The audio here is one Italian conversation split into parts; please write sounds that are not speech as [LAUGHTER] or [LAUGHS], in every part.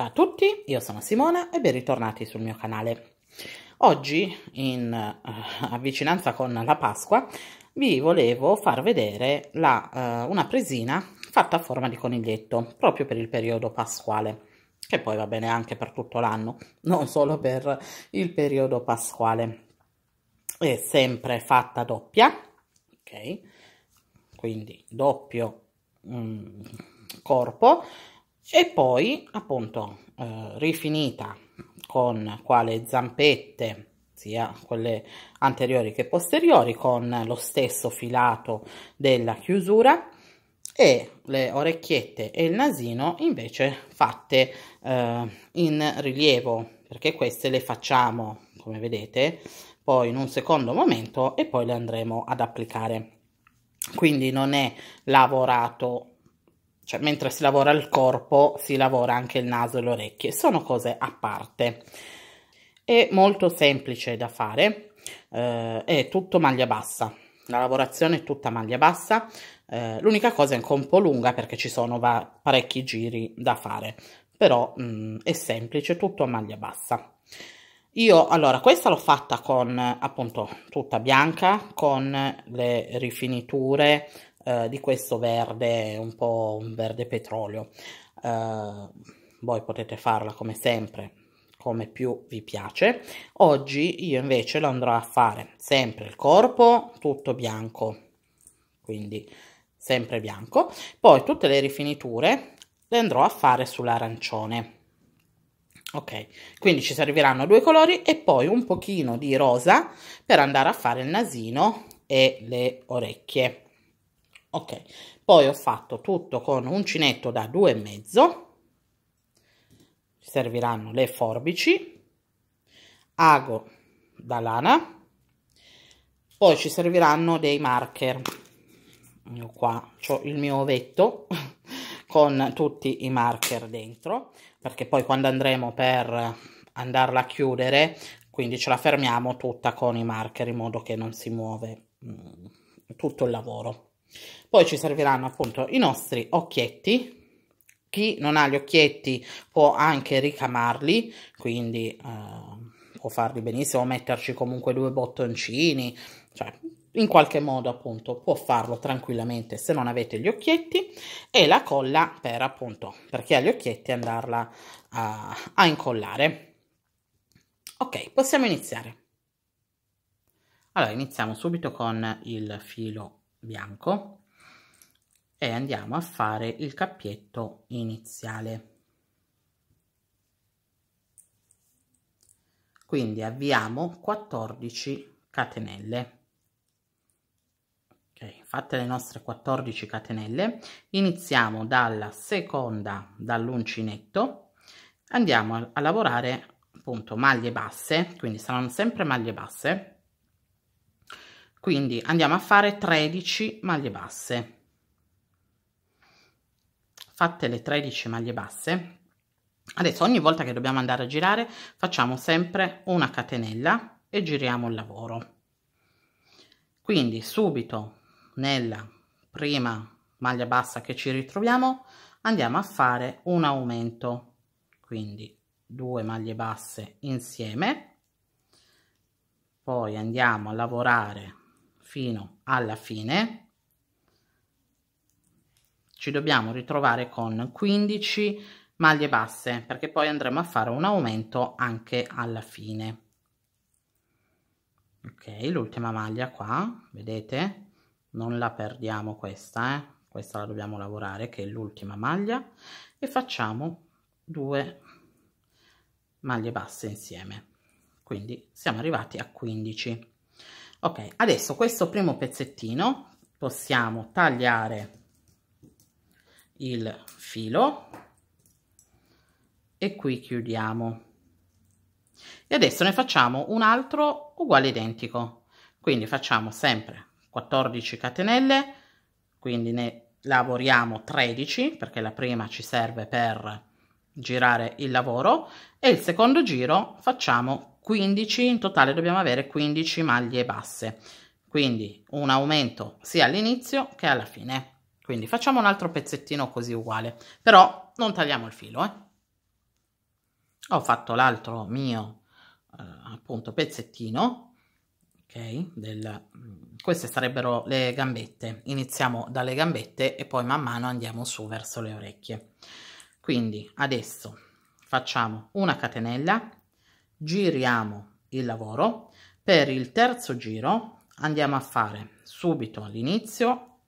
Ciao a tutti, io sono Simona e ben ritornati sul mio canale. Oggi, in uh, eh, avvicinanza con la Pasqua, vi volevo far vedere la, uh, una presina fatta a forma di coniglietto, proprio per il periodo pasquale, che poi va bene anche per tutto l'anno, non solo per il periodo pasquale. È sempre fatta doppia, ok? Quindi doppio um, corpo, e poi appunto eh, rifinita con quale zampette sia quelle anteriori che posteriori con lo stesso filato della chiusura e le orecchiette e il nasino invece fatte eh, in rilievo perché queste le facciamo come vedete poi in un secondo momento e poi le andremo ad applicare quindi non è lavorato cioè mentre si lavora il corpo si lavora anche il naso e le orecchie, sono cose a parte. È molto semplice da fare, eh, è tutto maglia bassa, la lavorazione è tutta maglia bassa, eh, l'unica cosa è anche un po' lunga perché ci sono parecchi giri da fare, però mh, mm, è semplice, tutto a maglia bassa. Io allora questa l'ho fatta con appunto tutta bianca con le rifiniture eh, di questo verde un po' un verde petrolio eh, voi potete farla come sempre come più vi piace oggi io invece lo andrò a fare sempre il corpo tutto bianco quindi sempre bianco poi tutte le rifiniture le andrò a fare sull'arancione ok quindi ci serviranno due colori e poi un pochino di rosa per andare a fare il nasino e le orecchie ok poi ho fatto tutto con uncinetto da due e mezzo serviranno le forbici ago da lana poi ci serviranno dei marker io qua ho il mio ovetto [LAUGHS] con tutti i marker dentro perché poi quando andremo per andarla a chiudere quindi ce la fermiamo tutta con i marker in modo che non si muove mm, tutto il lavoro poi ci serviranno appunto i nostri occhietti. Chi non ha gli occhietti può anche ricamarli, quindi eh, può farli benissimo, metterci comunque due bottoncini, cioè in qualche modo appunto può farlo tranquillamente se non avete gli occhietti e la colla per appunto per chi ha gli occhietti andarla a, a incollare ok possiamo iniziare allora iniziamo subito con il filo bianco e andiamo a fare il cappietto iniziale quindi avviamo 14 catenelle okay, fatte le nostre 14 catenelle iniziamo dalla seconda dall'uncinetto andiamo a, a lavorare appunto maglie basse quindi saranno sempre maglie basse quindi andiamo a fare 13 maglie basse fatte le 13 maglie basse adesso ogni volta che dobbiamo andare a girare facciamo sempre una catenella e giriamo il lavoro quindi subito nella prima maglia bassa che ci ritroviamo andiamo a fare un aumento quindi due maglie basse insieme poi andiamo a lavorare fino alla fine ci dobbiamo ritrovare con 15 maglie basse perché poi andremo a fare un aumento anche alla fine ok l'ultima maglia qua vedete non la perdiamo questa eh? questa la dobbiamo lavorare che è l'ultima maglia e facciamo due maglie basse insieme quindi siamo arrivati a 15 ok adesso questo primo pezzettino possiamo tagliare il filo e qui chiudiamo e adesso ne facciamo un altro uguale identico quindi facciamo sempre 14 catenelle quindi ne lavoriamo 13 perché la prima ci serve per girare il lavoro e il secondo giro facciamo 15 in totale dobbiamo avere 15 maglie basse quindi un aumento sia all'inizio che alla fine quindi facciamo un altro pezzettino così uguale però non tagliamo il filo eh. ho fatto l'altro mio eh, appunto pezzettino ok del, mm, queste sarebbero le gambette iniziamo dalle gambette e poi man mano andiamo su verso le orecchie quindi adesso facciamo una catenella giriamo il lavoro per il terzo giro andiamo a fare subito all'inizio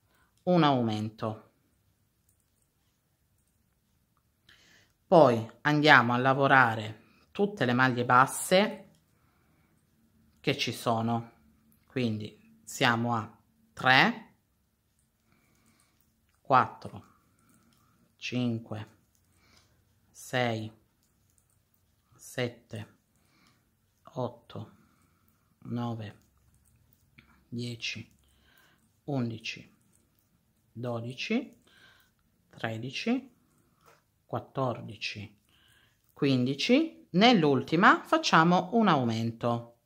un aumento poi andiamo a lavorare tutte le maglie basse che ci sono quindi siamo a 3 4 5 6 7 8, 9, 10, 11, 12, 13, 14, 15. Nell'ultima facciamo un aumento,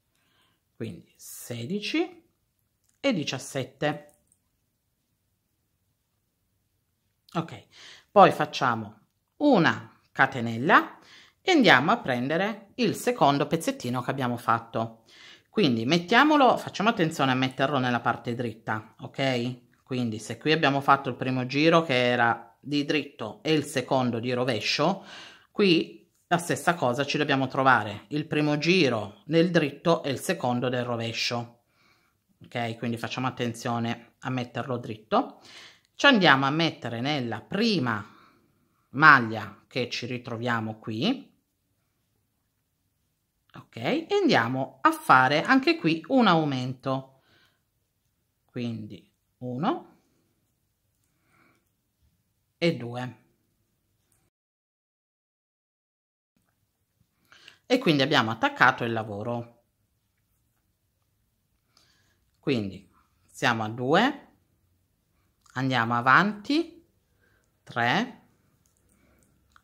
quindi 16 e 17. Ok, poi facciamo una catenella e andiamo a prendere il secondo pezzettino che abbiamo fatto quindi mettiamolo facciamo attenzione a metterlo nella parte dritta ok quindi se qui abbiamo fatto il primo giro che era di dritto e il secondo di rovescio qui la stessa cosa ci dobbiamo trovare il primo giro nel dritto e il secondo del rovescio ok quindi facciamo attenzione a metterlo dritto ci andiamo a mettere nella prima maglia che ci ritroviamo qui ok e andiamo a fare anche qui un aumento quindi 1 e 2 e quindi abbiamo attaccato il lavoro quindi siamo a 2 andiamo avanti 3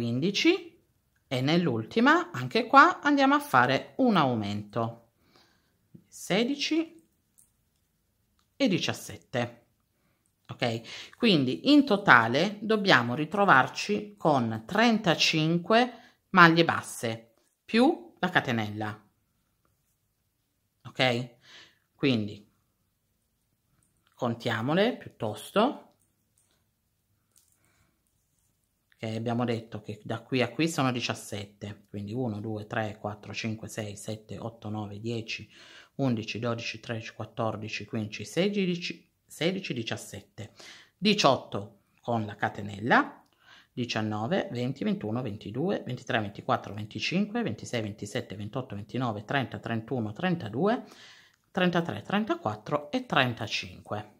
15 e nell'ultima anche qua andiamo a fare un aumento 16 e 17 ok quindi in totale dobbiamo ritrovarci con 35 maglie basse più la catenella ok quindi contiamole piuttosto che abbiamo detto che da qui a qui sono 17, quindi 1, 2, 3, 4, 5, 6, 7, 8, 9, 10, 11, 12, 13, 14, 15, 16, 16, 17, 18 con la catenella, 19, 20, 21, 22, 23, 24, 25, 26, 27, 28, 29, 30, 31, 32, 33, 34 e 35.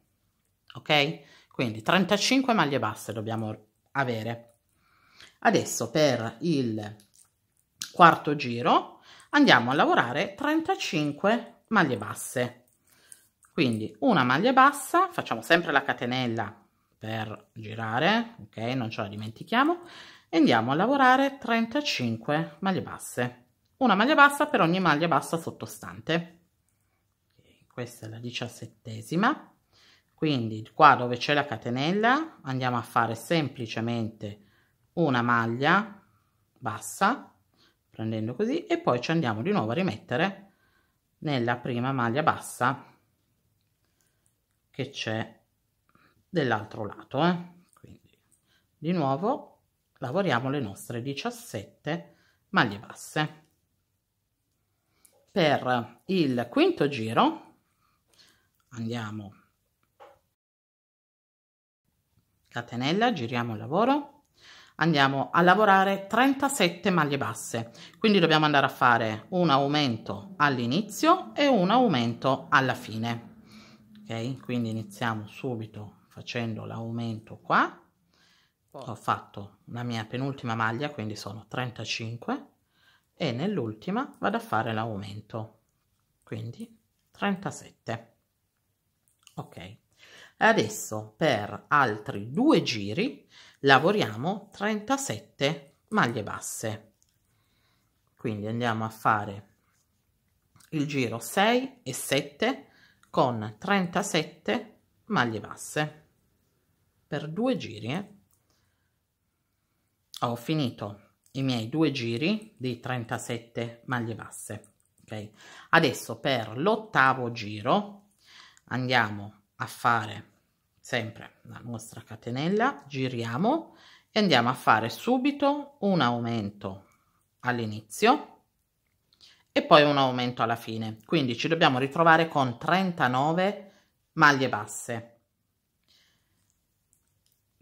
Ok? Quindi 35 maglie basse dobbiamo avere Adesso per il quarto giro andiamo a lavorare 35 maglie basse. Quindi una maglia bassa, facciamo sempre la catenella per girare, ok? Non ce la dimentichiamo. E andiamo a lavorare 35 maglie basse. Una maglia bassa per ogni maglia bassa sottostante. questa è la diciassettesima. Quindi qua dove c'è la catenella andiamo a fare semplicemente una maglia bassa prendendo così e poi ci andiamo di nuovo a rimettere nella prima maglia bassa che c'è dell'altro lato eh? quindi di nuovo lavoriamo le nostre 17 maglie basse per il quinto giro andiamo catenella giriamo il lavoro andiamo a lavorare 37 maglie basse quindi dobbiamo andare a fare un aumento all'inizio e un aumento alla fine ok quindi iniziamo subito facendo l'aumento qua ho fatto la mia penultima maglia quindi sono 35 e nell'ultima vado a fare l'aumento quindi 37 ok adesso per altri due giri lavoriamo 37 maglie basse quindi andiamo a fare il giro 6 e 7 con 37 maglie basse per due giri eh. ho finito i miei due giri di 37 maglie basse ok adesso per l'ottavo giro andiamo a fare sempre la nostra catenella giriamo e andiamo a fare subito un aumento all'inizio e poi un aumento alla fine quindi ci dobbiamo ritrovare con 39 maglie basse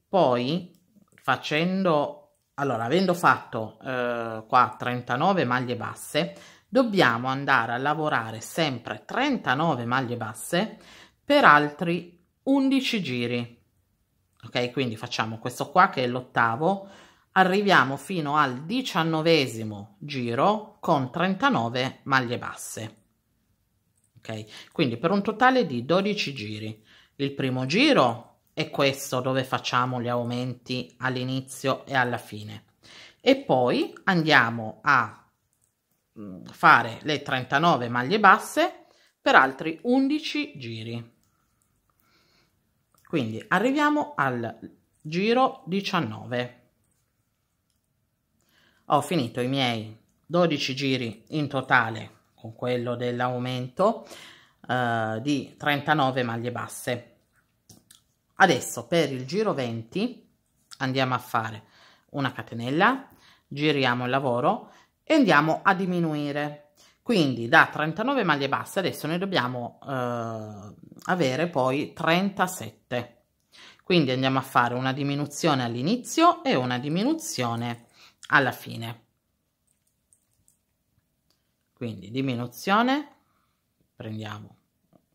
poi facendo allora avendo fatto eh, qua 39 maglie basse dobbiamo andare a lavorare sempre 39 maglie basse per altri 11 giri ok quindi facciamo questo qua che è l'ottavo arriviamo fino al diciannovesimo giro con 39 maglie basse ok quindi per un totale di 12 giri il primo giro è questo dove facciamo gli aumenti all'inizio e alla fine e poi andiamo a mm, fare le 39 maglie basse per altri 11 giri quindi arriviamo al giro 19. Ho finito i miei 12 giri in totale con quello dell'aumento eh, di 39 maglie basse. Adesso per il giro 20 andiamo a fare una catenella, giriamo il lavoro e andiamo a diminuire quindi da 39 maglie basse adesso ne dobbiamo eh, avere poi 37 quindi andiamo a fare una diminuzione all'inizio e una diminuzione alla fine quindi diminuzione prendiamo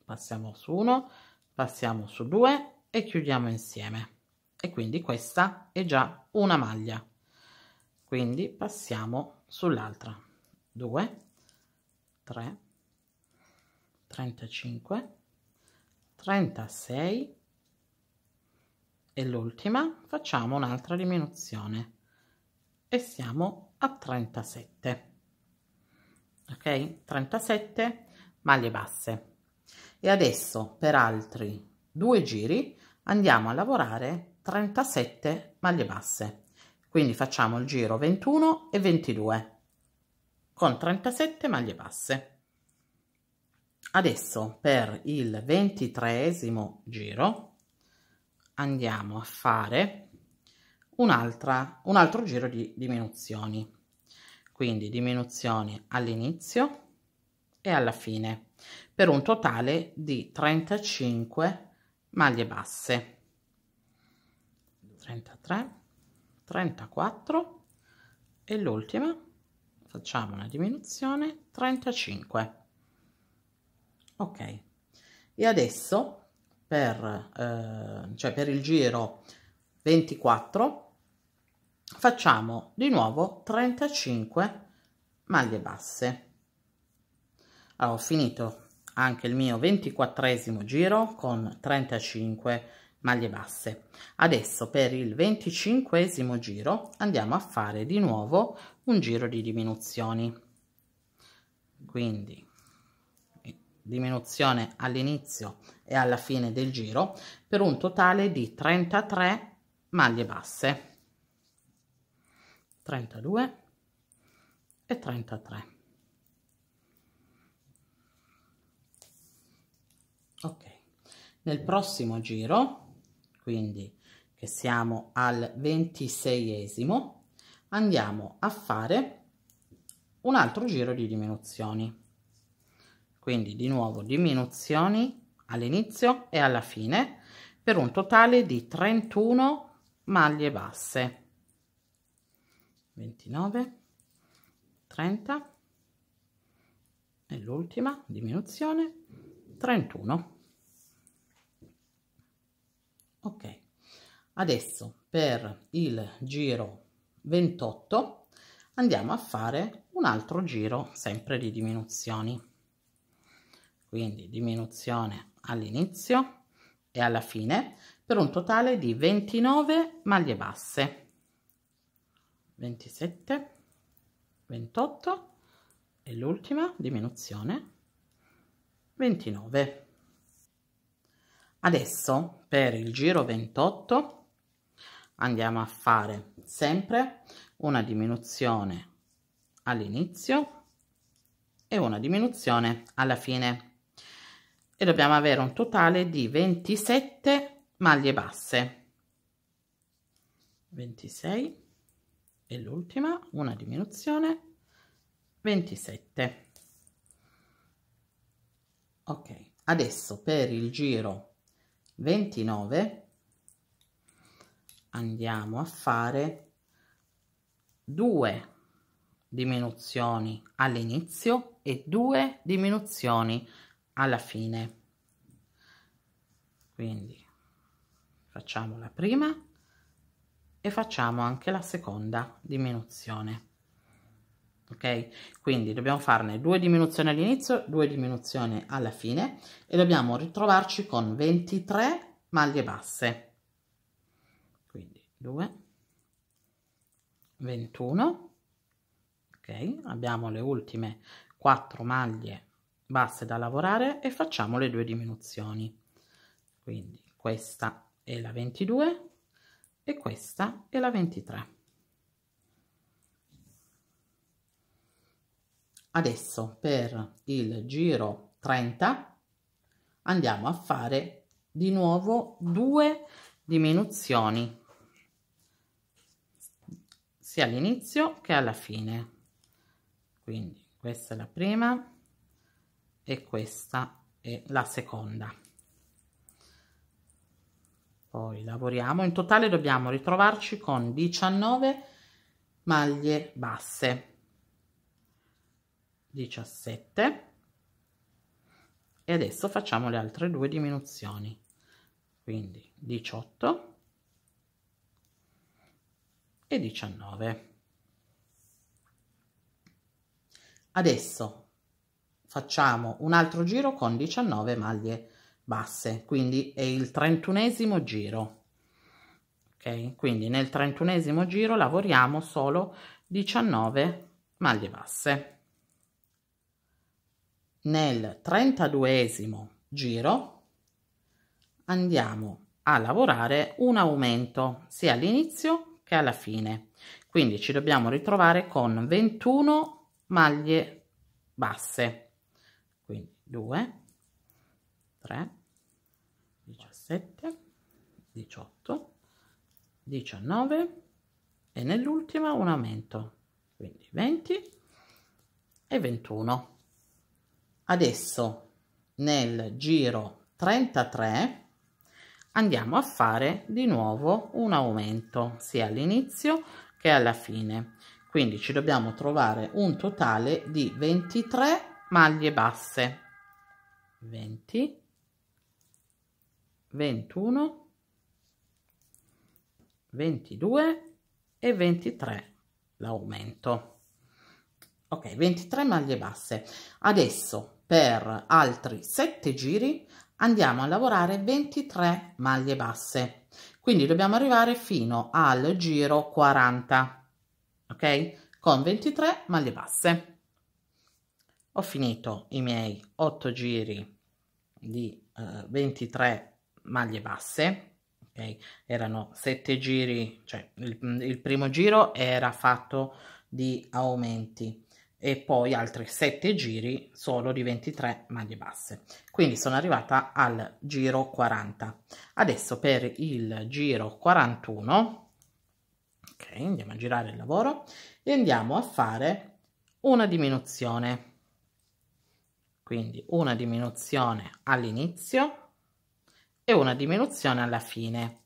passiamo su 1 passiamo su 2 e chiudiamo insieme e quindi questa è già una maglia quindi passiamo sull'altra 2 33, 35 36 e l'ultima facciamo un'altra diminuzione e siamo a 37 ok 37 maglie basse e adesso per altri due giri andiamo a lavorare 37 maglie basse quindi facciamo il giro 21 e 22 con 37 maglie basse. Adesso per il ventitreesimo giro andiamo a fare un'altra un altro giro di diminuzioni. Quindi diminuzioni all'inizio e alla fine per un totale di 35 maglie basse. 33 34 e l'ultima facciamo una diminuzione 35 ok e adesso per, eh, cioè per il giro 24 facciamo di nuovo 35 maglie basse allora, ho finito anche il mio ventiquattresimo giro con 35 maglie basse adesso per il venticinquesimo giro andiamo a fare di nuovo un giro di diminuzioni quindi diminuzione all'inizio e alla fine del giro per un totale di 33 maglie basse 32 e 33 ok nel prossimo giro quindi che siamo al ventiseiesimo, andiamo a fare un altro giro di diminuzioni. Quindi di nuovo diminuzioni all'inizio e alla fine per un totale di 31 maglie basse. 29, 30 e l'ultima diminuzione 31 ok adesso per il giro 28 andiamo a fare un altro giro sempre di diminuzioni quindi diminuzione all'inizio e alla fine per un totale di 29 maglie basse 27 28 e l'ultima diminuzione 29 adesso per il giro 28 andiamo a fare sempre una diminuzione all'inizio e una diminuzione alla fine e dobbiamo avere un totale di 27 maglie basse 26 e l'ultima una diminuzione 27 ok adesso per il giro 29 andiamo a fare due diminuzioni all'inizio e due diminuzioni alla fine quindi facciamo la prima e facciamo anche la seconda diminuzione ok quindi dobbiamo farne due diminuzioni all'inizio due diminuzioni alla fine e dobbiamo ritrovarci con 23 maglie basse quindi 2 21 ok abbiamo le ultime 4 maglie basse da lavorare e facciamo le due diminuzioni quindi questa è la 22 e questa è la 23 adesso per il giro 30 andiamo a fare di nuovo due diminuzioni sia all'inizio che alla fine quindi questa è la prima e questa è la seconda poi lavoriamo in totale dobbiamo ritrovarci con 19 maglie basse 17 e adesso facciamo le altre due diminuzioni quindi 18 e 19 adesso facciamo un altro giro con 19 maglie basse quindi è il trentunesimo giro ok quindi nel trentunesimo giro lavoriamo solo 19 maglie basse nel 32 giro andiamo a lavorare un aumento sia all'inizio che alla fine quindi ci dobbiamo ritrovare con 21 maglie basse quindi 2 3 17 18 19 e nell'ultima un aumento quindi 20 e 21 adesso nel giro 33 andiamo a fare di nuovo un aumento sia all'inizio che alla fine quindi ci dobbiamo trovare un totale di 23 maglie basse 20 21 22 e 23 l'aumento ok 23 maglie basse adesso per altri 7 giri andiamo a lavorare 23 maglie basse quindi dobbiamo arrivare fino al giro 40 ok con 23 maglie basse ho finito i miei 8 giri di eh, 23 maglie basse okay? erano 7 giri cioè il, il primo giro era fatto di aumenti e poi altri 7 giri solo di 23 maglie basse quindi sono arrivata al giro 40 adesso per il giro 41 ok andiamo a girare il lavoro e andiamo a fare una diminuzione quindi una diminuzione all'inizio e una diminuzione alla fine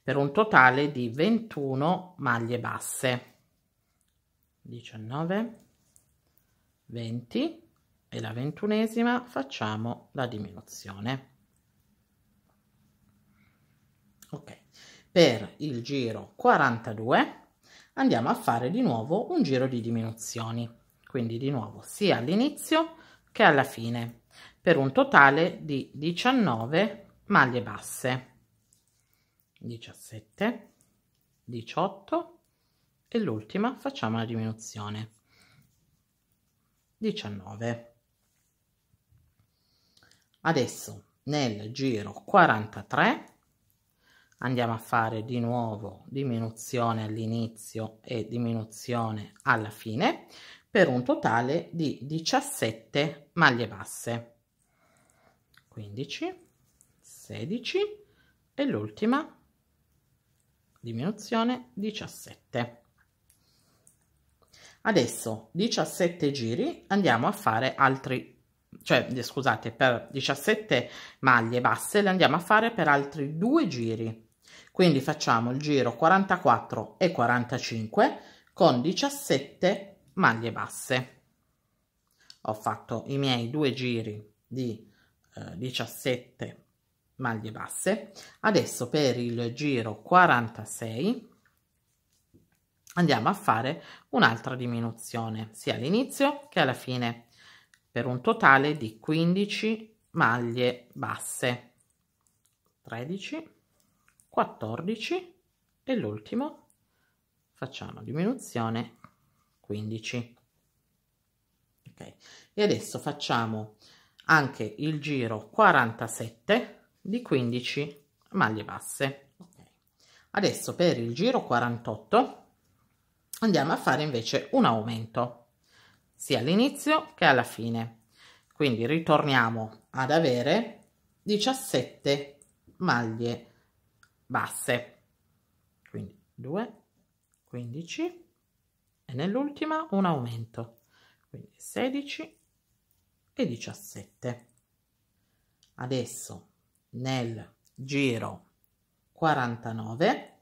per un totale di 21 maglie basse 19 20 e la ventunesima facciamo la diminuzione ok per il giro 42 andiamo a fare di nuovo un giro di diminuzioni quindi di nuovo sia all'inizio che alla fine per un totale di 19 maglie basse 17 18 e l'ultima facciamo la diminuzione 19 adesso nel giro 43 andiamo a fare di nuovo diminuzione all'inizio e diminuzione alla fine per un totale di 17 maglie basse 15 16 e l'ultima diminuzione 17 Adesso 17 giri andiamo a fare altri, cioè eh, scusate, per 17 maglie basse le andiamo a fare per altri due giri. Quindi facciamo il giro 44 e 45 con 17 maglie basse. Ho fatto i miei due giri di eh, 17 maglie basse. Adesso per il giro 46 andiamo a fare un'altra diminuzione sia all'inizio che alla fine per un totale di 15 maglie basse 13 14 e l'ultimo facciamo diminuzione 15 ok e adesso facciamo anche il giro 47 di 15 maglie basse okay. adesso per il giro 48 andiamo a fare invece un aumento sia all'inizio che alla fine quindi ritorniamo ad avere 17 maglie basse quindi 2 15 e nell'ultima un aumento quindi 16 e 17 adesso nel giro 49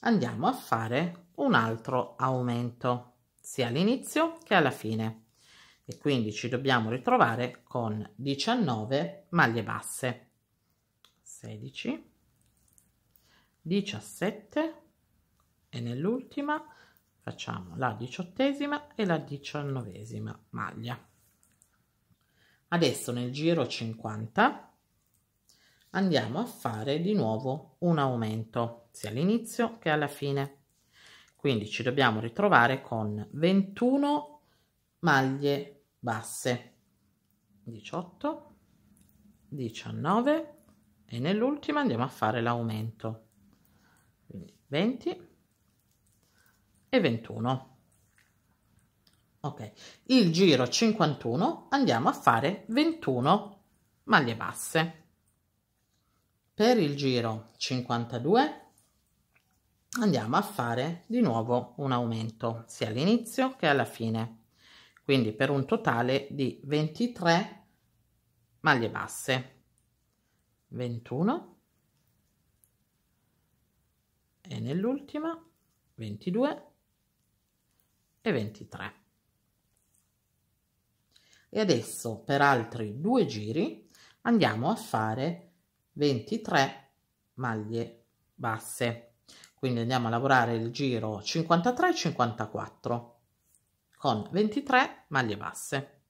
andiamo a fare un altro aumento sia all'inizio che alla fine e quindi ci dobbiamo ritrovare con 19 maglie basse 16 17 e nell'ultima facciamo la diciottesima e la diciannovesima maglia adesso nel giro 50 andiamo a fare di nuovo un aumento sia all'inizio che alla fine quindi ci dobbiamo ritrovare con 21 maglie basse. 18, 19 e nell'ultima andiamo a fare l'aumento. Quindi 20 e 21. Ok, il giro 51 andiamo a fare 21 maglie basse. Per il giro 52 andiamo a fare di nuovo un aumento sia all'inizio che alla fine quindi per un totale di 23 maglie basse 21 e nell'ultima 22 e 23 e adesso per altri due giri andiamo a fare 23 maglie basse quindi andiamo a lavorare il giro 53 54 con 23 maglie basse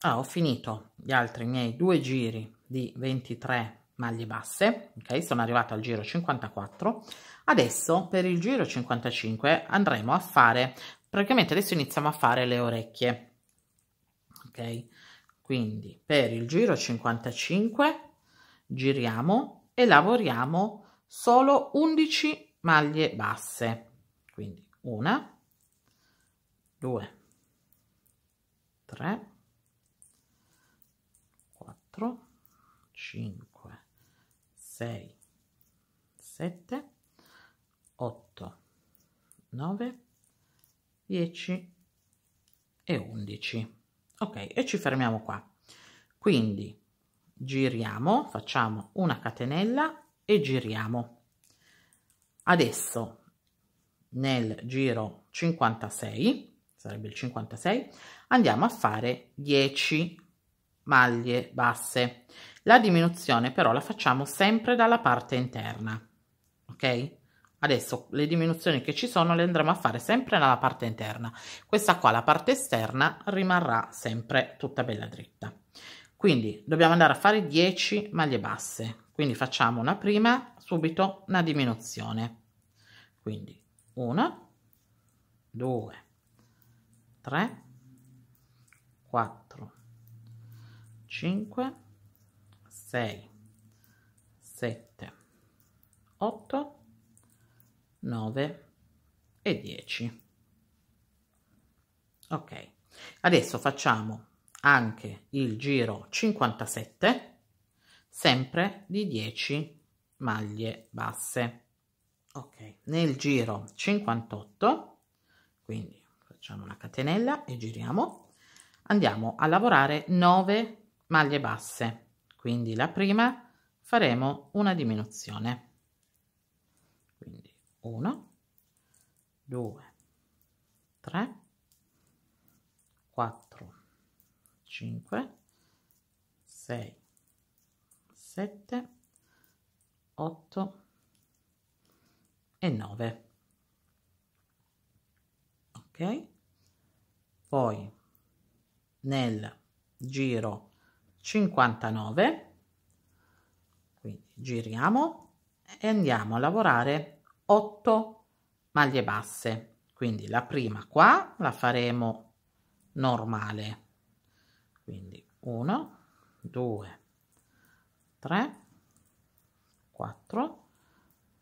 ah, ho finito gli altri miei due giri di 23 maglie basse ok sono arrivato al giro 54 adesso per il giro 55 andremo a fare praticamente adesso iniziamo a fare le orecchie ok quindi per il giro 55 giriamo e lavoriamo solo 11 maglie basse quindi una 2 3 4 5 6 7 8 9 10 e 11 ok e ci fermiamo qua quindi giriamo facciamo una catenella e giriamo adesso nel giro 56 sarebbe il 56 andiamo a fare 10 maglie basse la diminuzione però la facciamo sempre dalla parte interna ok adesso le diminuzioni che ci sono le andremo a fare sempre dalla parte interna questa qua la parte esterna rimarrà sempre tutta bella dritta quindi dobbiamo andare a fare 10 maglie basse. Quindi facciamo una prima, subito una diminuzione. Quindi 1, 2, 3, 4, 5, 6, 7, 8, 9 e 10. Ok, adesso facciamo anche il giro 57 sempre di 10 maglie basse ok nel giro 58 quindi facciamo una catenella e giriamo andiamo a lavorare 9 maglie basse quindi la prima faremo una diminuzione quindi 1 2 3 4 5 6 7 8 e 9 ok poi nel giro 59 quindi giriamo e andiamo a lavorare 8 maglie basse quindi la prima qua la faremo normale quindi 1 2 3 4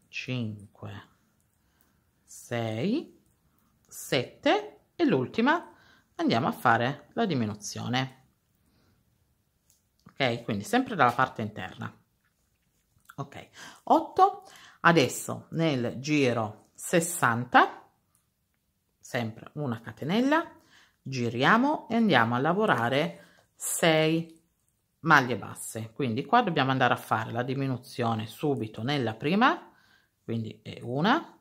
5 6 7 e l'ultima andiamo a fare la diminuzione ok quindi sempre dalla parte interna ok 8 adesso nel giro 60 sempre una catenella giriamo e andiamo a lavorare 6 maglie basse quindi qua dobbiamo andare a fare la diminuzione subito nella prima quindi è una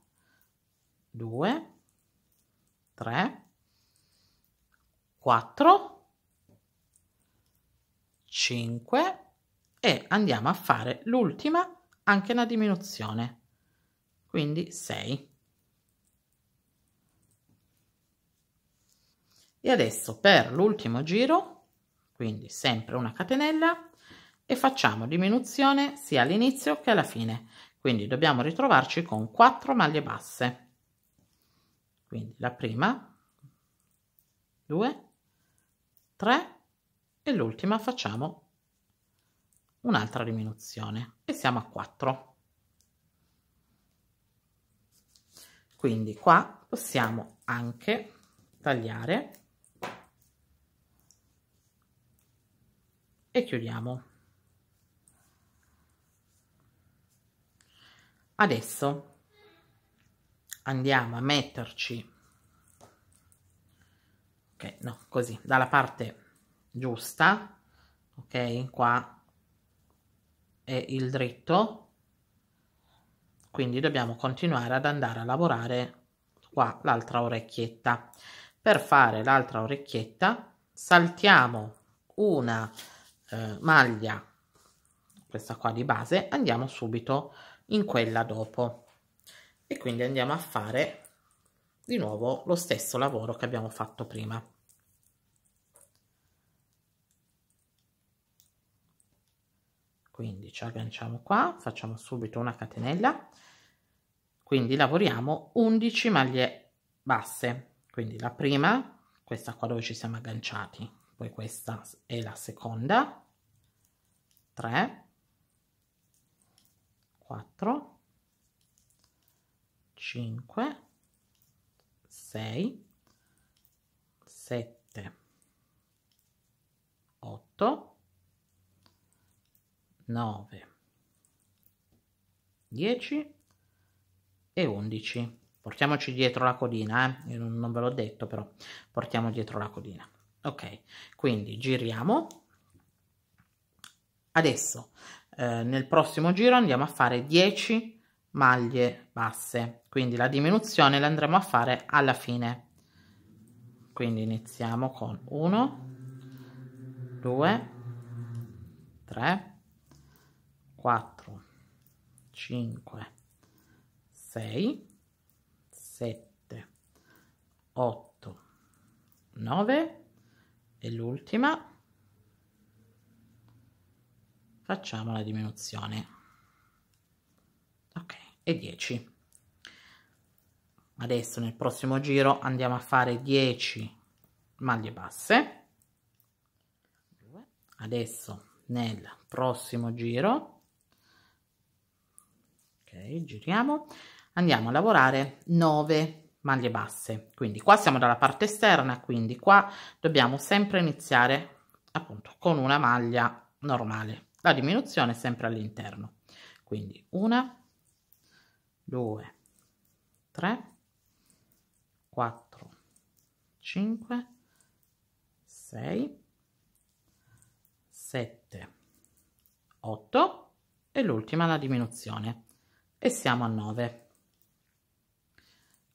2 3 4 5 e andiamo a fare l'ultima anche una diminuzione quindi 6 e adesso per l'ultimo giro quindi sempre una catenella e facciamo diminuzione sia all'inizio che alla fine quindi dobbiamo ritrovarci con 4 maglie basse quindi la prima 2 3 e l'ultima facciamo un'altra diminuzione e siamo a 4 quindi qua possiamo anche tagliare e chiudiamo adesso andiamo a metterci ok no così dalla parte giusta ok qua è il dritto quindi dobbiamo continuare ad andare a lavorare qua l'altra orecchietta per fare l'altra orecchietta saltiamo una eh, maglia questa qua di base andiamo subito in quella dopo e quindi andiamo a fare di nuovo lo stesso lavoro che abbiamo fatto prima quindi ci agganciamo qua facciamo subito una catenella quindi lavoriamo 11 maglie basse quindi la prima questa qua dove ci siamo agganciati poi questa è la seconda 3, 4, 5, 6, 7, 8, 9, 10 e 11. Portiamoci dietro la codina, eh? Io non ve l'ho detto però, portiamo dietro la codina. Ok, quindi giriamo Adesso eh, nel prossimo giro andiamo a fare 10 maglie basse, quindi la diminuzione la andremo a fare alla fine. Quindi iniziamo con 1, 2, 3, 4, 5, 6, 7, 8, 9 e l'ultima facciamo la diminuzione ok e 10 adesso nel prossimo giro andiamo a fare 10 maglie basse adesso nel prossimo giro ok giriamo andiamo a lavorare 9 maglie basse quindi qua siamo dalla parte esterna quindi qua dobbiamo sempre iniziare appunto con una maglia normale la diminuzione è sempre all'interno quindi una due tre quattro cinque sei sette otto e l'ultima la diminuzione e siamo a 9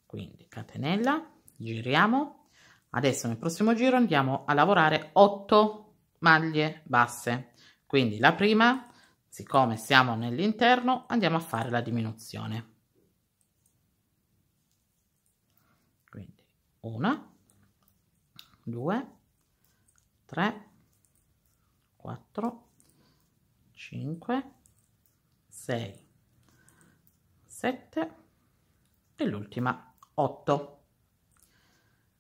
quindi catenella giriamo adesso nel prossimo giro andiamo a lavorare 8 maglie basse quindi la prima, siccome siamo nell'interno, andiamo a fare la diminuzione. Quindi una, due, tre, quattro, cinque, sei, sette e l'ultima 8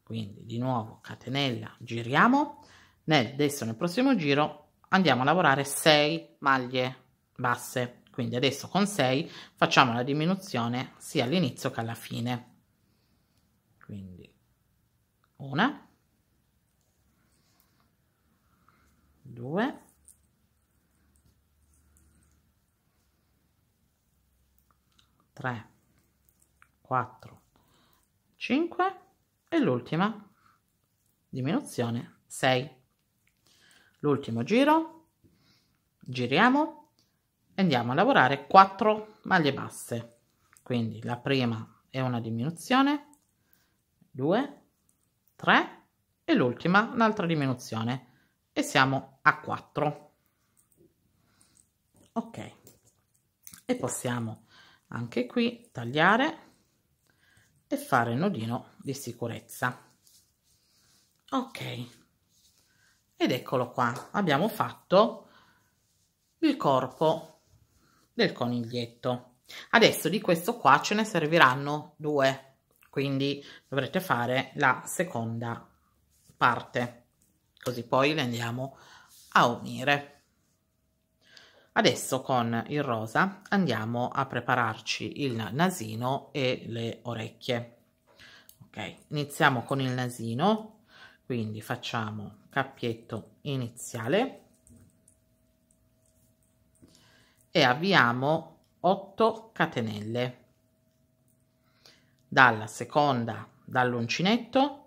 quindi di nuovo catenella giriamo nel adesso nel prossimo giro andiamo a lavorare 6 maglie basse quindi adesso con 6 facciamo la diminuzione sia all'inizio che alla fine quindi una due tre quattro cinque e l'ultima diminuzione 6 l'ultimo giro giriamo e andiamo a lavorare 4 maglie basse quindi la prima è una diminuzione 2 3 e l'ultima un'altra diminuzione e siamo a 4 ok e possiamo anche qui tagliare e fare il nodino di sicurezza ok ed eccolo qua abbiamo fatto il corpo del coniglietto adesso di questo qua ce ne serviranno due quindi dovrete fare la seconda parte così poi le andiamo a unire Adesso con il rosa andiamo a prepararci il nasino e le orecchie. Ok, iniziamo con il nasino, quindi facciamo cappietto iniziale e avviamo 8 catenelle dalla seconda dall'uncinetto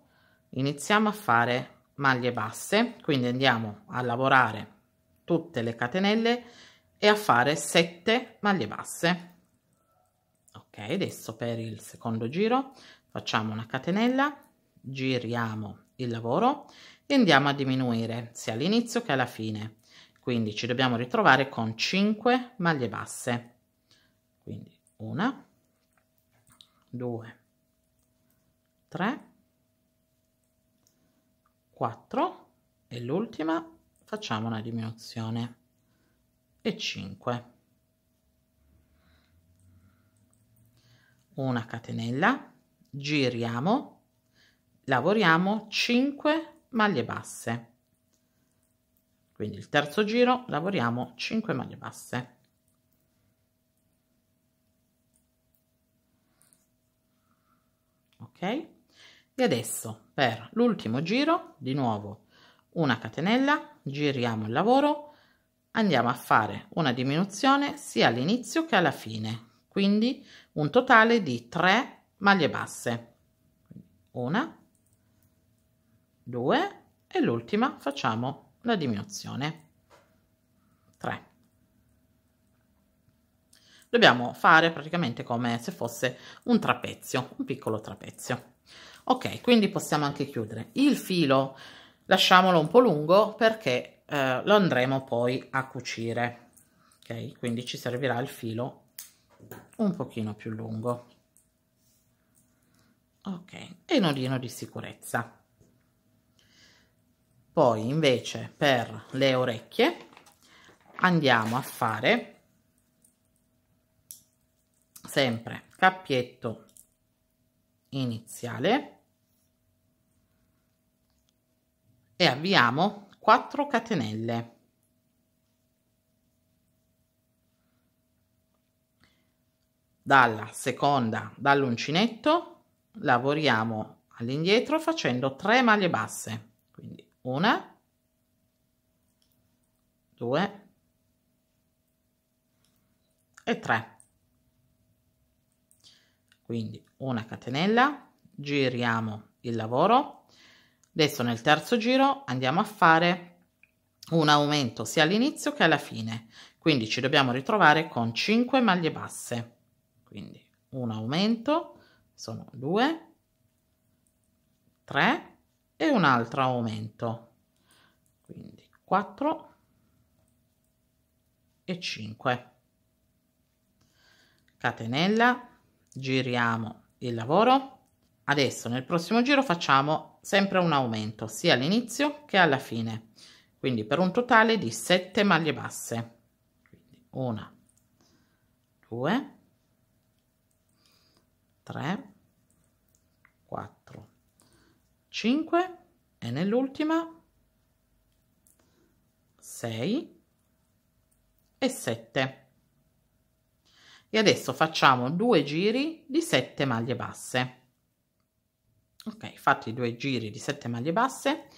iniziamo a fare maglie basse quindi andiamo a lavorare tutte le catenelle e a fare 7 maglie basse ok adesso per il secondo giro facciamo una catenella giriamo il lavoro e andiamo a diminuire sia all'inizio che alla fine quindi ci dobbiamo ritrovare con 5 maglie basse quindi una 2 3 4 e l'ultima facciamo una diminuzione e 5 una catenella giriamo lavoriamo 5 maglie basse quindi il terzo giro lavoriamo 5 maglie basse ok e adesso per l'ultimo giro di nuovo una catenella giriamo il lavoro andiamo a fare una diminuzione sia all'inizio che alla fine quindi un totale di 3 maglie basse una 2 e l'ultima facciamo la diminuzione 3 dobbiamo fare praticamente come se fosse un trapezio un piccolo trapezio ok quindi possiamo anche chiudere il filo lasciamolo un po lungo perché eh, lo andremo poi a cucire ok quindi ci servirà il filo un pochino più lungo ok e nodino di sicurezza poi invece per le orecchie andiamo a fare sempre cappietto iniziale e avviamo 4 catenelle dalla seconda dall'uncinetto lavoriamo all'indietro facendo 3 maglie basse una, due e tre. Quindi una catenella, giriamo il lavoro. Adesso nel terzo giro andiamo a fare un aumento sia all'inizio che alla fine. Quindi ci dobbiamo ritrovare con 5 maglie basse. Quindi un aumento, sono 2, 3, e altro aumento quindi 4 e 5 catenella giriamo il lavoro adesso nel prossimo giro facciamo sempre un aumento sia all'inizio che alla fine quindi per un totale di 7 maglie basse quindi una 2 3 4 5 e nell'ultima 6 e 7 e adesso facciamo due giri di 7 maglie basse ok fatti due giri di 7 maglie basse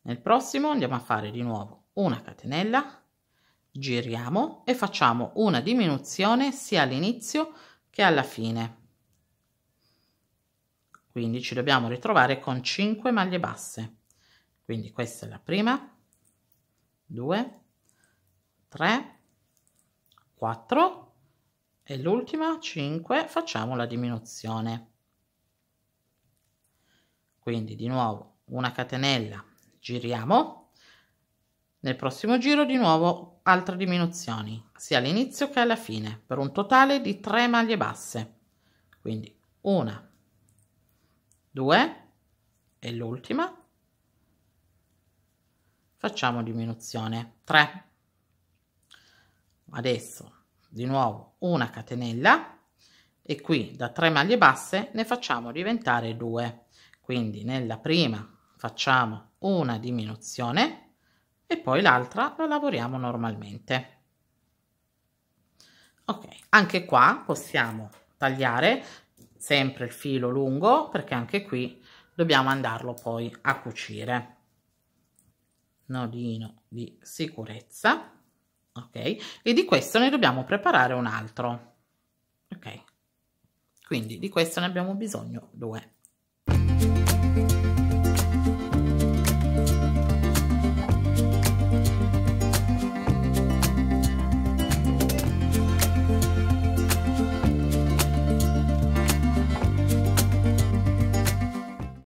nel prossimo andiamo a fare di nuovo una catenella giriamo e facciamo una diminuzione sia all'inizio che alla fine quindi ci dobbiamo ritrovare con 5 maglie basse quindi questa è la prima 2 3 4 e l'ultima 5 facciamo la diminuzione quindi di nuovo una catenella giriamo nel prossimo giro di nuovo altre diminuzioni sia all'inizio che alla fine per un totale di 3 maglie basse quindi una 2 e l'ultima facciamo diminuzione 3 adesso di nuovo una catenella e qui da 3 maglie basse ne facciamo diventare 2 quindi nella prima facciamo una diminuzione e poi l'altra la lavoriamo normalmente ok anche qua possiamo tagliare sempre il filo lungo perché anche qui dobbiamo andarlo poi a cucire nodino di sicurezza ok e di questo ne dobbiamo preparare un altro ok quindi di questo ne abbiamo bisogno due